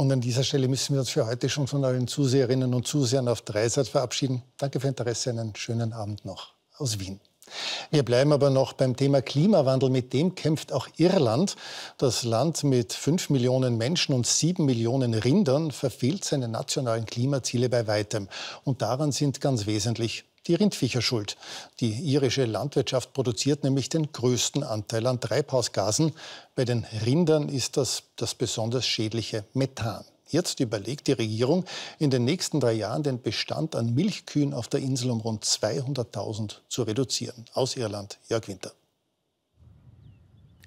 Und an dieser Stelle müssen wir uns für heute schon von allen Zuseherinnen und Zusehern auf Dreisat verabschieden. Danke für Interesse, einen schönen Abend noch aus Wien. Wir bleiben aber noch beim Thema Klimawandel. Mit dem kämpft auch Irland. Das Land mit 5 Millionen Menschen und 7 Millionen Rindern verfehlt seine nationalen Klimaziele bei weitem. Und daran sind ganz wesentlich die Rindviecher schuld. Die irische Landwirtschaft produziert nämlich den größten Anteil an Treibhausgasen. Bei den Rindern ist das das besonders schädliche Methan. Jetzt überlegt die Regierung, in den nächsten drei Jahren den Bestand an Milchkühen auf der Insel um rund 200.000 zu reduzieren. Aus Irland, Jörg Winter.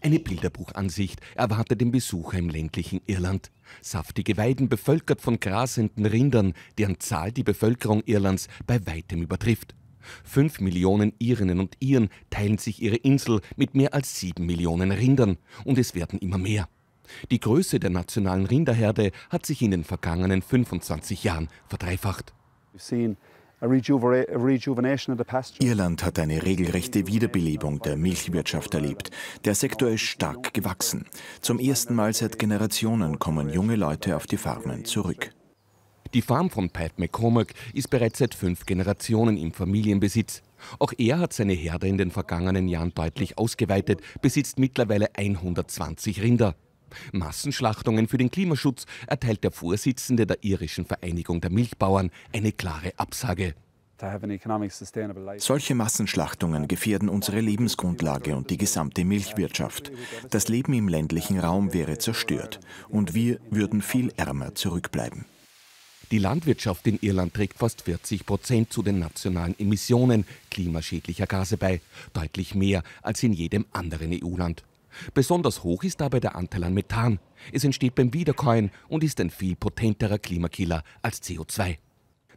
Eine Bilderbuchansicht erwartet den Besucher im ländlichen Irland. Saftige Weiden bevölkert von grasenden Rindern, deren Zahl die Bevölkerung Irlands bei weitem übertrifft. Fünf Millionen Irinnen und Iren teilen sich ihre Insel mit mehr als sieben Millionen Rindern und es werden immer mehr. Die Größe der nationalen Rinderherde hat sich in den vergangenen 25 Jahren verdreifacht. We've seen Irland hat eine regelrechte Wiederbelebung der Milchwirtschaft erlebt. Der Sektor ist stark gewachsen. Zum ersten Mal seit Generationen kommen junge Leute auf die Farmen zurück. Die Farm von Pat McCormack ist bereits seit fünf Generationen im Familienbesitz. Auch er hat seine Herde in den vergangenen Jahren deutlich ausgeweitet, besitzt mittlerweile 120 Rinder. Massenschlachtungen für den Klimaschutz erteilt der Vorsitzende der irischen Vereinigung der Milchbauern eine klare Absage. Solche Massenschlachtungen gefährden unsere Lebensgrundlage und die gesamte Milchwirtschaft. Das Leben im ländlichen Raum wäre zerstört und wir würden viel ärmer zurückbleiben. Die Landwirtschaft in Irland trägt fast 40 Prozent zu den nationalen Emissionen klimaschädlicher Gase bei, deutlich mehr als in jedem anderen EU-Land. Besonders hoch ist dabei der Anteil an Methan. Es entsteht beim Wiederkäuen und ist ein viel potenterer Klimakiller als CO2.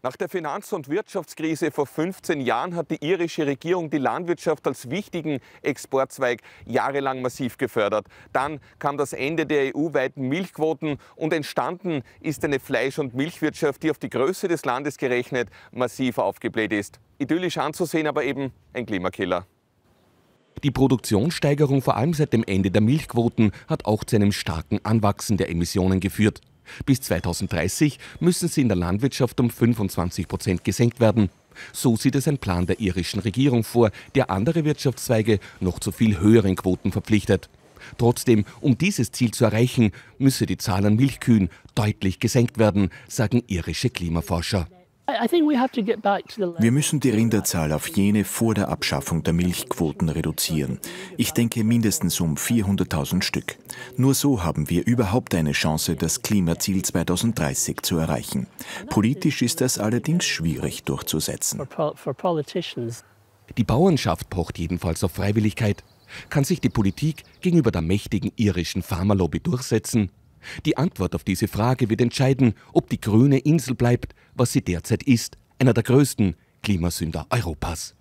Nach der Finanz- und Wirtschaftskrise vor 15 Jahren hat die irische Regierung die Landwirtschaft als wichtigen Exportzweig jahrelang massiv gefördert. Dann kam das Ende der EU-weiten Milchquoten und entstanden ist eine Fleisch- und Milchwirtschaft, die auf die Größe des Landes gerechnet massiv aufgebläht ist. Idyllisch anzusehen, aber eben ein Klimakiller. Die Produktionssteigerung vor allem seit dem Ende der Milchquoten hat auch zu einem starken Anwachsen der Emissionen geführt. Bis 2030 müssen sie in der Landwirtschaft um 25 Prozent gesenkt werden. So sieht es ein Plan der irischen Regierung vor, der andere Wirtschaftszweige noch zu viel höheren Quoten verpflichtet. Trotzdem, um dieses Ziel zu erreichen, müsse die Zahl an Milchkühen deutlich gesenkt werden, sagen irische Klimaforscher. Wir müssen die Rinderzahl auf jene vor der Abschaffung der Milchquoten reduzieren. Ich denke mindestens um 400.000 Stück. Nur so haben wir überhaupt eine Chance, das Klimaziel 2030 zu erreichen. Politisch ist das allerdings schwierig durchzusetzen. Die Bauernschaft pocht jedenfalls auf Freiwilligkeit. Kann sich die Politik gegenüber der mächtigen irischen Pharmalobby durchsetzen? Die Antwort auf diese Frage wird entscheiden, ob die grüne Insel bleibt, was sie derzeit ist, einer der größten Klimasünder Europas.